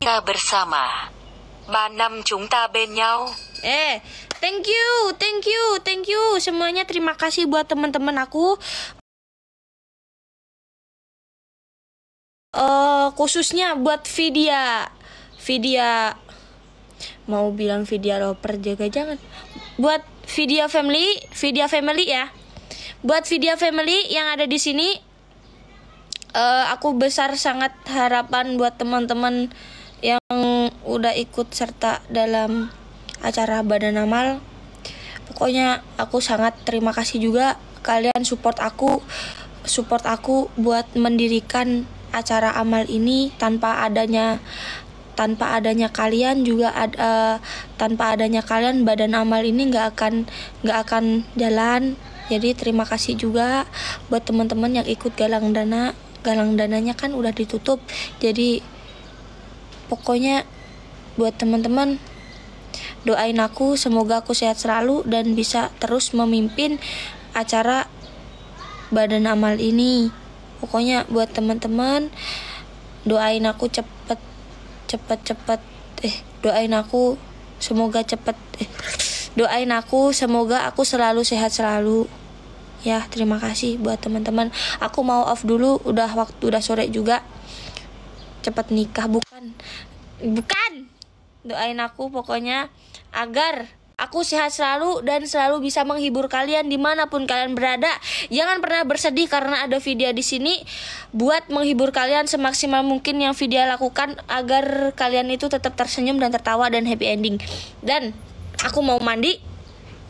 kita bersama. Ba năm chúng ta bên nhau. Eh, thank you, thank you, thank you semuanya. Terima kasih buat teman-teman aku. Uh, khususnya buat Vidya. Vidya mau bilang Vidya Roper jaga jangan. Buat Vidya Family, Vidya Family ya. Buat Vidya Family yang ada di sini uh, aku besar sangat harapan buat teman-teman yang udah ikut serta dalam acara Badan Amal. Pokoknya aku sangat terima kasih juga kalian support aku, support aku buat mendirikan acara amal ini tanpa adanya tanpa adanya kalian juga ad, eh, tanpa adanya kalian badan amal ini nggak akan nggak akan jalan jadi terima kasih juga buat teman-teman yang ikut galang dana galang dananya kan udah ditutup jadi pokoknya buat teman-teman doain aku semoga aku sehat selalu dan bisa terus memimpin acara badan amal ini pokoknya buat teman-teman doain aku cepet cepet cepet eh doain aku semoga cepet eh, doain aku semoga aku selalu sehat selalu ya terima kasih buat teman-teman aku mau off dulu udah waktu udah sore juga cepet nikah bukan bukan doain aku pokoknya agar aku sehat selalu dan selalu bisa menghibur kalian dimanapun kalian berada jangan pernah bersedih karena ada video di sini buat menghibur kalian semaksimal mungkin yang video lakukan agar kalian itu tetap tersenyum dan tertawa dan happy ending dan aku mau mandi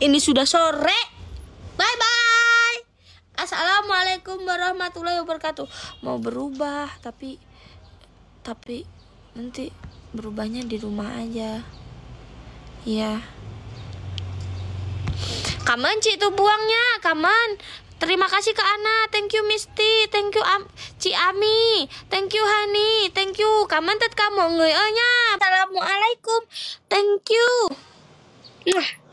ini sudah sore bye bye assalamualaikum warahmatullahi wabarakatuh mau berubah tapi tapi nanti berubahnya di rumah aja ya Kaman Ci itu buangnya Kaman Terima kasih ke Ana, thank you misty thank you Am Ci Ami, thank you Hani, thank you. Kaman tet kamu người Assalamualaikum. Thank you. Nah.